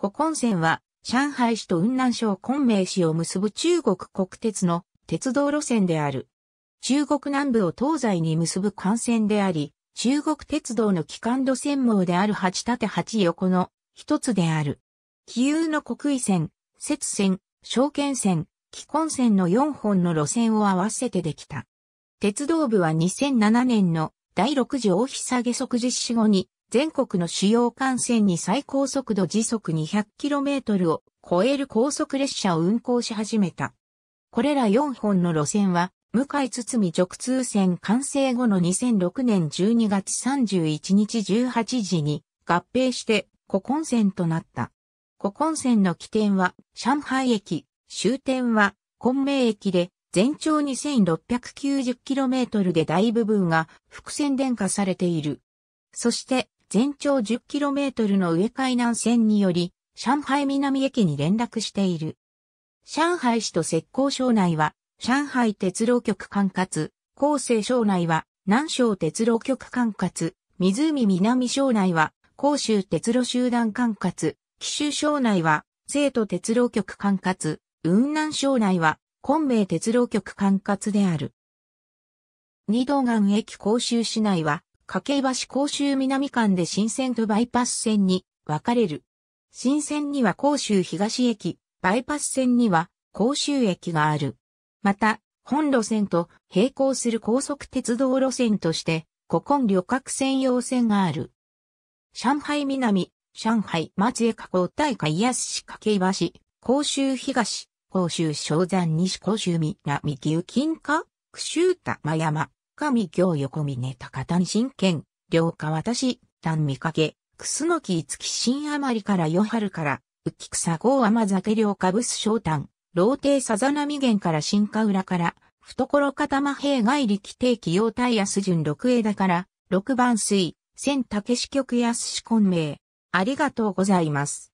古今線は、上海市と雲南省昆明市を結ぶ中国国鉄の鉄道路線である。中国南部を東西に結ぶ幹線であり、中国鉄道の機関路線網である八縦八横の一つである。気有の国威線、雪線、証券線、気根線の4本の路線を合わせてできた。鉄道部は2007年の第6次大日下げ即実施後に全国の主要幹線に最高速度時速 200km を超える高速列車を運行し始めた。これら4本の路線は、向井堤直通線完成後の2006年12月31日18時に合併して古今線となった。古今線の起点は上海駅、終点は昆明駅で全長 2690km で大部分が伏線電化されている。そして全長 10km の上海南線により、上海南駅に連絡している。上海市と石膏省内は、上海鉄路局管轄、厚生省内は、南省鉄路局管轄、湖南省内は、広州鉄路集団管轄、紀州省内は、生徒鉄路局管轄、雲南省内は、昆明鉄路局管轄である。二道岸駅広州市内は、掛橋甲州南間で新線とバイパス線に分かれる。新線には甲州東駅、バイパス線には甲州駅がある。また、本路線と並行する高速鉄道路線として、古今旅客専用線がある。上海南、上海松江加口大海安市掛橋、甲州東、甲州昇山西甲州南岐右金下、九州玉山。神京横峰高谷新剣、両川私、市、丹見かけ、楠木五木新余りから余春から、浮草郷甘酒両下ブス昇丹、老帝さざ波源から新河浦から、懐片間平外力定期用体安順六枝から、六番水、千竹支局安志根名。ありがとうございます。